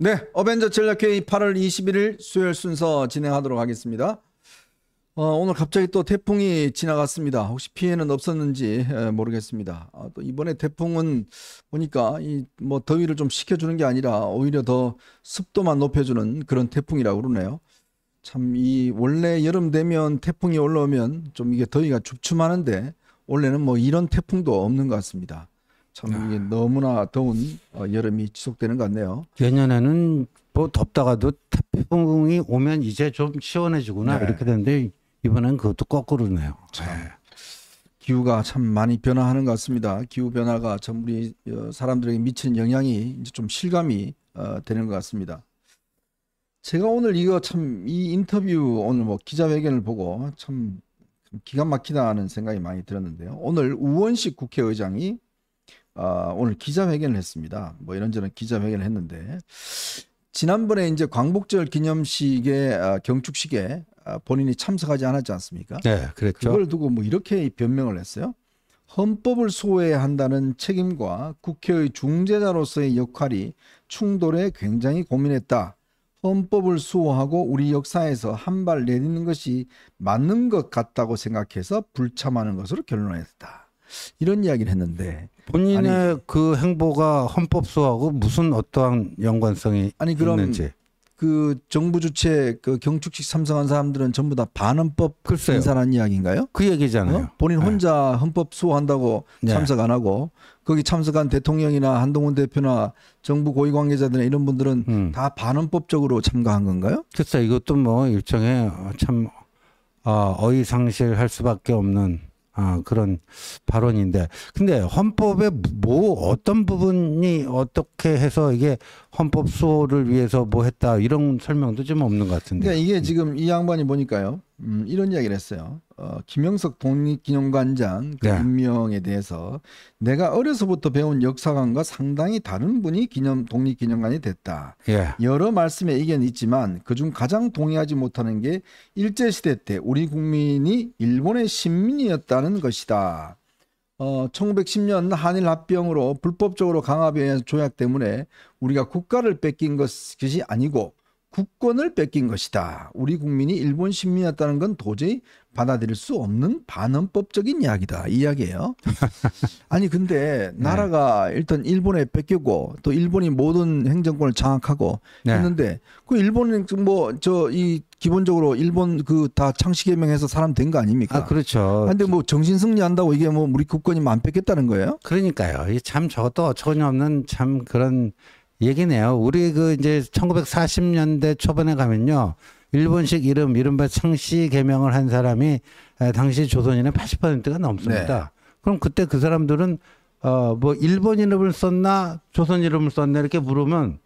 네, 어벤져 전략회의 8월 21일 수요일 순서 진행하도록 하겠습니다. 어, 오늘 갑자기 또 태풍이 지나갔습니다. 혹시 피해는 없었는지 모르겠습니다. 아, 또 이번에 태풍은 보니까 이 뭐 더위를 좀 식혀주는 게 아니라 오히려 더 습도만 높여주는 그런 태풍이라고 그러네요. 참 이 원래 여름 되면 태풍이 올라오면 좀 이게 더위가 춥춤하는데 원래는 뭐 이런 태풍도 없는 것 같습니다. 참 이게 너무나 더운 어, 여름이 지속되는 것 같네요. 예년에는 뭐 덥다가도 태풍이 오면 이제 좀 시원해지구나 네. 이렇게 되는데 이번엔 그것도 거꾸로네요. 네. 기후가 참 많이 변화하는 것 같습니다. 기후 변화가 참 우리 어, 사람들에게 미치는 영향이 이제 좀 실감이 어, 되는 것 같습니다. 제가 오늘 이거 참 이 인터뷰 오늘 뭐 기자회견을 보고 참 기가 막히다는 생각이 많이 들었는데요. 오늘 우원식 국회의장이 아, 오늘 기자회견을 했습니다. 뭐 이런저런 기자회견을 했는데 지난번에 이제 광복절 기념식에 아, 경축식에 아, 본인이 참석하지 않았지 않습니까? 네, 그랬죠. 그걸 두고 뭐 이렇게 변명을 했어요. 헌법을 소외한다는 책임과 국회의 중재자로서의 역할이 충돌에 굉장히 고민했다. 헌법을 수호하고 우리 역사에서 한 발 내딛는 것이 맞는 것 같다고 생각해서 불참하는 것으로 결론했다. 이런 이야기를 했는데 본인의 아니, 그 행보가 헌법소하고 무슨 어떠한 연관성이 아니 그럼 있는지. 그 정부 주체 그 경축식 참석한 사람들은 전부 다 반헌법 글쎄 인사란 이야기인가요? 그 얘기잖아요. 어? 본인 네. 혼자 네. 헌법 수호한다고 참석 안 하고 거기 참석한 대통령이나 한동훈 대표나 정부 고위 관계자들이나 이런 분들은 음. 다 반헌법적으로 참가한 건가요? 글쎄 이것도 뭐 일종의 참 어, 어이상실할 수밖에 없는 어, 그런 발언인데 근데 헌법의 뭐 어떤 부분이 어떻게 해서 이게 헌법 수호를 위해서 뭐 했다 이런 설명도 좀 없는 것 같은데 그러니까 이게 지금 이 양반이 보니까요 음, 이런 이야기를 했어요 어, 김영석 독립기념관장 그 네. 인명에 대해서 내가 어려서부터 배운 역사관과 상당히 다른 분이 기념 독립기념관이 됐다. 예. 여러 말씀의 의견이 있지만 그중 가장 동의하지 못하는 게 일제 시대 때 우리 국민이 일본의 신민이었다는 것이다. 어, 1910년 한일 합병으로 불법적으로 강압에 의한 조약 때문에 우리가 국가를 뺏긴 것이 아니고 국권을 뺏긴 것이다. 우리 국민이 일본 식민이었다는 건 도저히 받아들일 수 없는 반헌법적인 이야기다. 이야기예요. 아니 근데 나라가 네. 일단 일본에 뺏기고 또 일본이 모든 행정권을 장악하고 네. 했는데 그 일본은 뭐 저 이 기본적으로 일본 그 다 창씨개명해서 사람 된 거 아닙니까? 아 그렇죠. 아, 근데 뭐 정신 승리한다고 이게 뭐 우리 국권이 안 뺏겠다는 거예요? 그러니까요. 이참 저것도 어처구니 없는 참 그런 얘기네요. 우리 그 이제 1940년대 초반에 가면요. 일본식 이름, 이른바 창씨 개명을 한 사람이 당시 조선인의 80%가 넘습니다. 네. 그럼 그때 그 사람들은 어, 뭐 일본 이름을 썼나 조선 이름을 썼나 이렇게 물으면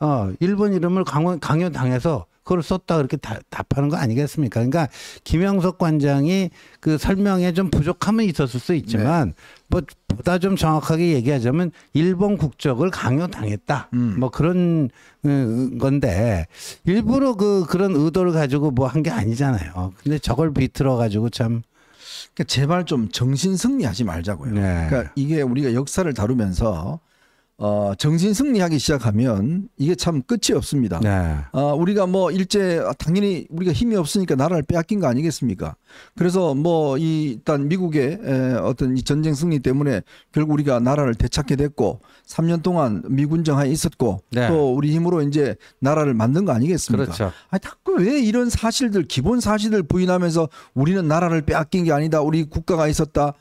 어, 일본 이름을 강연, 강요당해서 그걸 썼다 그렇게 다, 답하는 거 아니겠습니까? 그러니까 김영석 관장이 그 설명에 좀 부족함은 있었을 수 있지만 네. 뭐 보다 좀 정확하게 얘기하자면 일본 국적을 강요당했다. 음. 뭐 그런 건데 일부러 그 그런 의도를 가지고 뭐 한 게 아니잖아요. 근데 저걸 비틀어 가지고 참 그러니까 제발 좀 정신 승리하지 말자고요. 네. 그러니까 이게 우리가 역사를 다루면서 어, 정신 승리하기 시작하면 이게 참 끝이 없습니다. 네. 어, 우리가 뭐 일제 당연히 우리가 힘이 없으니까 나라를 빼앗긴 거 아니겠습니까? 그래서 뭐 이 일단 미국의 에, 어떤 이 전쟁 승리 때문에 결국 우리가 나라를 되찾게 됐고 3년 동안 미군정하에 있었고 네. 또 우리 힘으로 이제 나라를 만든 거 아니겠습니까? 그렇죠. 아니 자꾸 왜 이런 사실들 기본 사실을 부인하면서 우리는 나라를 빼앗긴 게 아니다. 우리 국가가 있었다.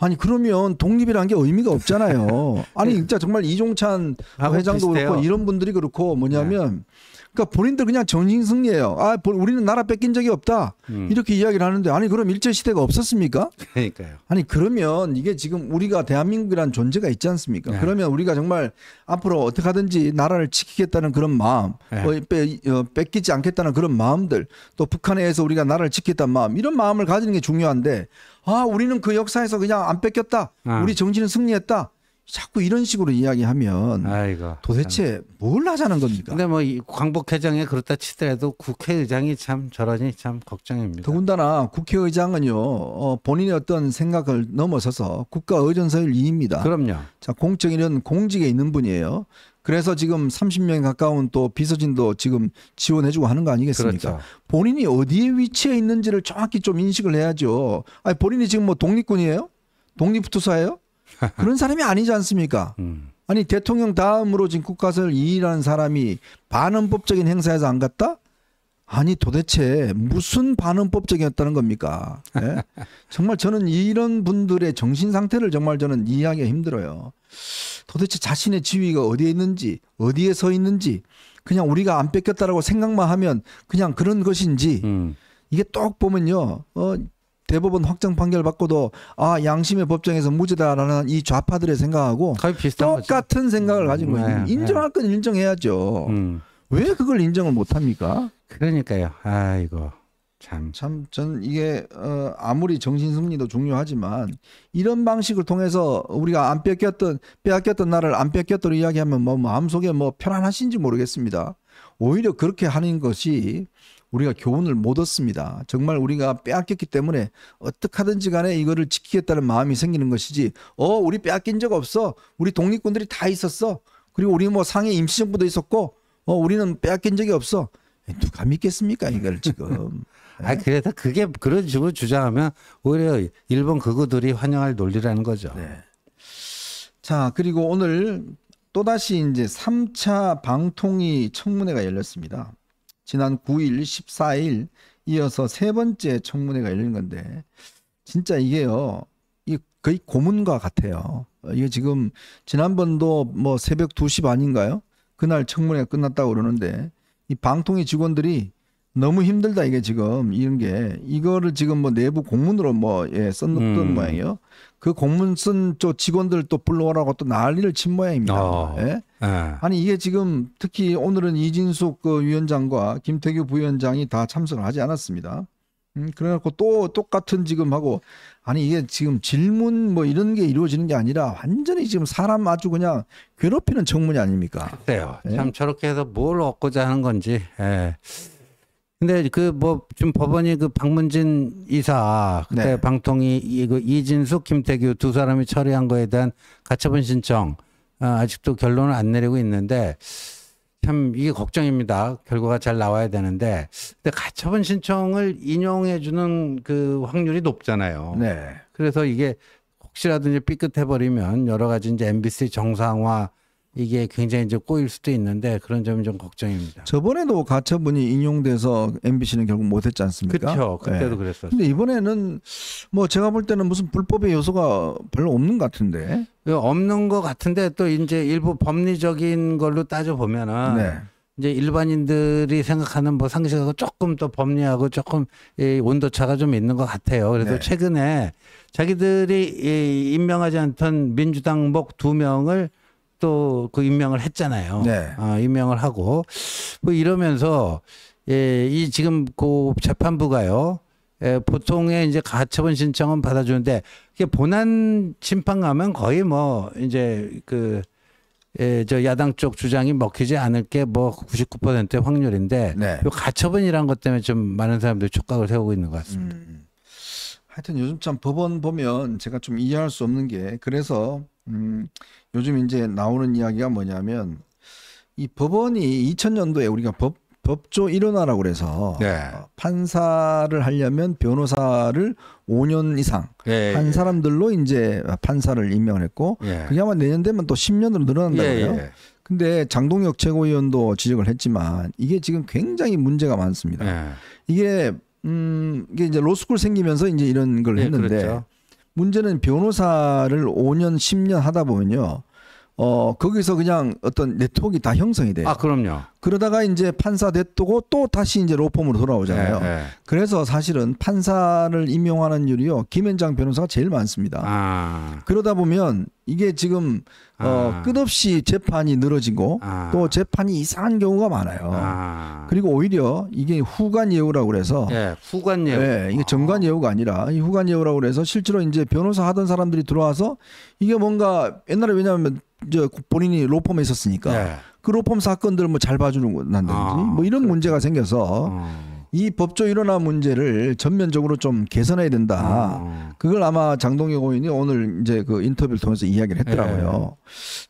아니 그러면 독립이라는 게 의미가 없잖아요. 아니 네. 진짜 정말 이종찬 회장도 비슷해요. 그렇고 이런 분들이 그렇고 뭐냐면 네. 그러니까 본인들 그냥 정신승리예요. 아, 우리는 나라 뺏긴 적이 없다. 음. 이렇게 이야기를 하는데 아니 그럼 일제 시대가 없었습니까? 그러니까요. 아니 그러면 이게 지금 우리가 대한민국이란 존재가 있지 않습니까? 네. 그러면 우리가 정말 앞으로 어떻게 하든지 나라를 지키겠다는 그런 마음, 네. 어, 빼, 어, 뺏기지 않겠다는 그런 마음들, 또 북한에 의해서 우리가 나라를 지키겠다는 마음 이런 마음을 가지는 게 중요한데 아, 우리는 그 역사에서 그냥 안 뺏겼다. 아. 우리 정신은 승리했다. 자꾸 이런 식으로 이야기하면 아이고, 도대체 참. 뭘 하자는 겁니까? 근데 뭐 광복 회장에 그렇다 치더라도 국회의장이 참 저러니 참 걱정입니다. 더군다나 국회의장은요 어, 본인의 어떤 생각을 넘어서서 국가 의전서일 이입니다. 그럼요. 자 공적인 이 공직에 있는 분이에요. 그래서 지금 30명 가까운 또 비서진도 지금 지원해주고 하는 거 아니겠습니까? 그렇죠. 본인이 어디에 위치해 있는지를 정확히 좀 인식을 해야죠. 아니 본인이 지금 뭐 독립군이에요? 독립투사예요? 그런 사람이 아니지 않습니까? 음. 아니 대통령 다음으로 지금 국가설 2위라는 사람이 반헌법적인 행사에서 안 갔다? 아니 도대체 무슨 반응법적이었다는 겁니까? 네? 정말 저는 이런 분들의 정신 상태를 정말 저는 이해하기가 힘들어요. 도대체 자신의 지위가 어디에 있는지 어디에 서 있는지 그냥 우리가 안 뺏겼다라고 생각만 하면 그냥 그런 것인지 음. 이게 똑 보면요. 어, 대법원 확정 판결 받고도 아 양심의 법정에서 무죄다라는 이 좌파들의 생각하고 똑같은 거지. 생각을 가진 음, 네, 거예요. 인정할 건 인정해야죠. 음. 왜 그걸 인정을 못 합니까? 그러니까요. 아이거 참. 참, 전 이게, 어, 아무리 정신승리도 중요하지만, 이런 방식을 통해서 우리가 안 뺏겼던, 빼앗겼던 나를 안뺏겼다 이야기하면 뭐 마음속에 뭐 편안하신지 모르겠습니다. 오히려 그렇게 하는 것이 우리가 교훈을 못 얻습니다. 정말 우리가 빼앗겼기 때문에 어떻게 하든지 간에 이거를 지키겠다는 마음이 생기는 것이지, 어, 우리 빼앗긴 적 없어. 우리 독립군들이 다 있었어. 그리고 우리 뭐 상해 임시정부도 있었고, 어, 우리는 빼앗긴 적이 없어. 누가 믿겠습니까, 이걸 지금. 아, 그래도 그게 그런 식으로 주장하면 오히려 일본 그거들이 환영할 논리라는 거죠. 네. 자, 그리고 오늘 또다시 이제 3차 방통위 청문회가 열렸습니다. 지난 9일, 14일 이어서 세 번째 청문회가 열린 건데 진짜 이게요. 이 거의 고문과 같아요. 이게 지금 지난번도 뭐 새벽 2시 반인가요? 그날 청문회 가 끝났다고 그러는데 이 방통위 직원들이 너무 힘들다 이게 지금 이런 게 이거를 지금 뭐 내부 공문으로 뭐 예, 놓던 음. 모양이요. 그 공문 쓴 저 직원들 또 불러오라고 또 난리를 친 모양입니다. 어. 예? 예. 아니 이게 지금 특히 오늘은 이진숙 그 위원장과 김태규 부위원장이 다 참석을 하지 않았습니다. 음, 그래갖고 또 똑같은 지금 하고 아니 이게 지금 질문 뭐 이런 게 이루어지는 게 아니라 완전히 지금 사람 아주 그냥 괴롭히는 청문이 아닙니까? 그래요. 예? 참 저렇게 해서 뭘 얻고자 하는 건지. 예. 근데 그 뭐 지금 법원이 그 박문진 이사 그때 네. 방통위 이거 그 이진숙 김태규 두 사람이 처리한 거에 대한 가처분 신청 아, 아직도 결론을 안 내리고 있는데 참 이게 걱정입니다. 결과가 잘 나와야 되는데 근데 가처분 신청을 인용해 주는 그 확률이 높잖아요. 네. 그래서 이게 혹시라도 이제 삐끗해 버리면 여러 가지 이제 MBC 정상화 이게 굉장히 좀 꼬일 수도 있는데 그런 점이 좀 걱정입니다. 저번에도 가처분이 인용돼서 MBC는 결국 못했지 않습니까? 그렇죠. 그때도 네. 그랬었어 근데 이번에는 뭐 제가 볼 때는 무슨 불법의 요소가 별로 없는 것 같은데. 예, 없는 것 같은데 또 이제 일부 법리적인 걸로 따져 보면은 네. 이제 일반인들이 생각하는 뭐 상식하고 조금 또 법리하고 조금 이 온도차가 좀 있는 것 같아요. 그래도 네. 최근에 자기들이 이 임명하지 않던 민주당 목 두 명을 또그 임명을 했잖아요. 네. 어, 임명을 하고 뭐 이러면서 예, 이 지금 그 재판부가요. 예, 보통의 이제 가처분 신청은 받아주는데 이게 본안 심판 가면 거의 뭐 이제 그 예, 저 야당 쪽 주장이 먹히지 않을 게 뭐 99%의 확률인데 네. 요 가처분이란 것 때문에 좀 많은 사람들이 촉각을 세우고 있는 것 같습니다. 음. 하여튼 요즘 참 법원 보면 제가 좀 이해할 수 없는 게 그래서 음, 요즘 이제 나오는 이야기가 뭐냐면 이 법원이 2000년도에 우리가 법 법조 일원화라고 그래서 네. 판사를 하려면 변호사를 5년 이상 예, 예 한 예. 사람들로 이제 판사를 임명 했고 예. 그게 아마 내년 되면 또 10년으로 늘어난다고요. 예, 예, 근데 장동혁 최고위원도 지적을 했지만 이게 지금 굉장히 문제가 많습니다. 이게 음 이게 이제 로스쿨 생기면서 이제 이런 걸 했는데 그렇죠. 문제는 변호사를 5년 10년 하다 보면요. 어 거기서 그냥 어떤 네트워크가 다 형성이 돼요. 아 그럼요. 그러다가 이제 판사 됐고 또 다시 이제 로펌으로 돌아오잖아요. 네, 네. 그래서 사실은 판사를 임용하는 율이요 김현장 변호사가 제일 많습니다. 아. 그러다 보면 이게 지금 아. 어, 끝없이 재판이 늘어지고 아. 또 재판이 이상한 경우가 많아요. 아. 그리고 오히려 이게 후관 예우라고 그래서 네, 후관 예우 네, 이게 정관 예우가 아니라 이 후관 예우라고 그래서 실제로 이제 변호사 하던 사람들이 들어와서 이게 뭔가 옛날에 왜냐하면 이제 본인이 로펌에 있었으니까. 네. 그로펌 사건들 뭐 잘 봐주는 난다든지 아, 뭐 이런 그렇구나. 문제가 생겨서 아. 이 법조 일어나 문제를 전면적으로 좀 개선해야 된다. 아. 그걸 아마 장동혁 의원이 오늘 이제 그 인터뷰를 통해서 이야기를 했더라고요. 예.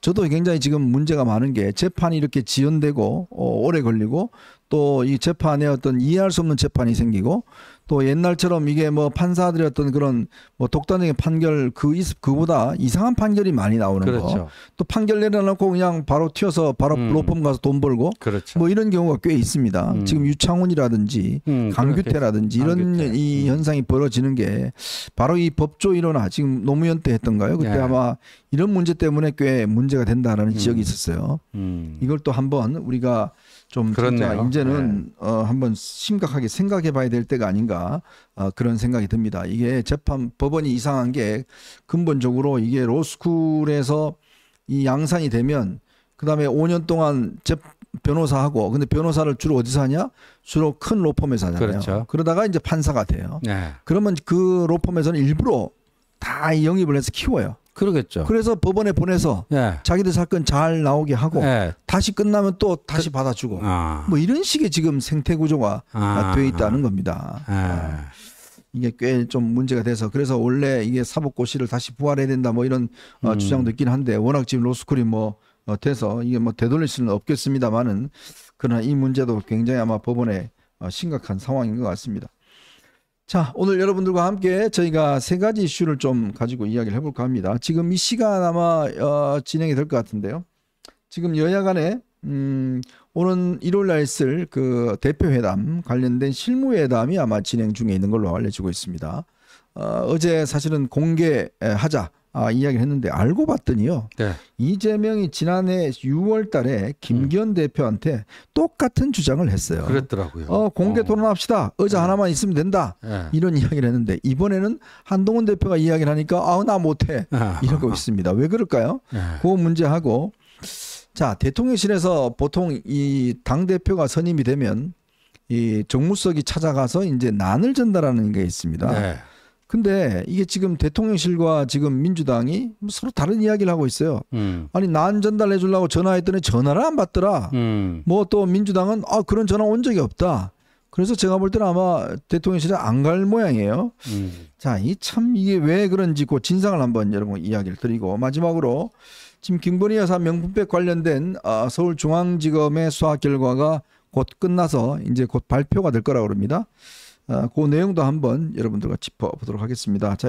저도 굉장히 지금 문제가 많은 게 재판이 이렇게 지연되고 어, 오래 걸리고 또 이 재판에 어떤 이해할 수 없는 재판이 생기고 또 옛날처럼 이게 뭐판사들이 어떤 그런 뭐 독단적인 판결 그 그보다 이상한 판결이 많이 나오는 그렇죠. 거. 또 판결 내려놓고 그냥 바로 튀어서 바로 음. 로펌 가서 돈 벌고 그렇죠. 뭐 이런 경우가 꽤 있습니다. 음. 지금 유창훈이라든지 음, 강규태라든지 강규태. 이런 이 음. 현상이 벌어지는 게 바로 이 법조 일어나 지금 노무현 때 했던가요? 그때 예. 아마 이런 문제 때문에 꽤 문제가 된다라는 음. 지적이 있었어요. 음. 이걸 또 한 번 우리가 좀 그렇네요. 진짜 이제는 네. 어, 한번 심각하게 생각해 봐야 될 때가 아닌가 어, 그런 생각이 듭니다. 이게 재판 법원이 이상한 게 근본적으로 이게 로스쿨에서 이 양산이 되면 그다음에 5년 동안 재 변호사하고 근데 변호사를 주로 어디서 하냐? 주로 큰 로펌에서 하잖아요. 그렇죠. 그러다가 이제 판사가 돼요. 네. 그러면 그 로펌에서는 일부러 다 영입을 해서 키워요. 그러겠죠. 그래서 법원에 보내서 예. 자기들 사건 잘 나오게 하고 예. 다시 끝나면 또 다시 그, 받아주고 아. 뭐 이런 식의 지금 생태 구조가 아. 돼 있다는 겁니다. 예. 아. 이게 꽤 좀 문제가 돼서 그래서 원래 이게 사법고시를 다시 부활해야 된다 뭐 이런 어, 음. 주장도 있긴 한데 워낙 지금 로스쿨이 뭐 어, 돼서 이게 뭐 되돌릴 수는 없겠습니다만은 그러나 이 문제도 굉장히 아마 법원에 어, 심각한 상황인 것 같습니다. 자, 오늘 여러분들과 함께 저희가 세 가지 이슈를 좀 가지고 이야기를 해볼까 합니다. 지금 이 시간 아마 어, 진행이 될 것 같은데요. 지금 여야 간에 음, 오는 일요일 날 있을 그 대표회담 관련된 실무회담이 아마 진행 중에 있는 걸로 알려지고 있습니다. 어, 어제 사실은 공개하자 아, 이야기를 했는데 알고 봤더니요. 네. 이재명이 지난해 6월달에 김기현 음. 대표한테 똑같은 주장을 했어요. 그랬더라고요. 어, 공개 어. 토론합시다. 의자 네. 하나만 있으면 된다. 네. 이런 이야기를 했는데 이번에는 한동훈 대표가 이야기를 하니까 아우 나 못해 아. 이러고 있습니다. 왜 그럴까요? 네. 그 문제하고 자 대통령실에서 보통 이 당 대표가 선임이 되면 이 정무석이 찾아가서 이제 난을 전달하는 게 있습니다. 네. 근데 이게 지금 대통령실과 지금 민주당이 뭐 서로 다른 이야기를 하고 있어요. 음. 아니 난 전달해 주려고 전화했더니 전화를 안 받더라. 음. 뭐또 민주당은 아 그런 전화 온 적이 없다. 그래서 제가 볼 때는 아마 대통령실에 안 갈 모양이에요. 음. 자, 이 참 이게 왜 그런지 그 진상을 한번 여러분 이야기를 드리고 마지막으로 지금 김건희 여사 명품백 관련된 아, 서울중앙지검의 수사 결과가 곧 끝나서 이제 곧 발표가 될 거라고 그럽니다. 아, 그 내용도 한번 여러분들과 짚어보도록 하겠습니다. 자,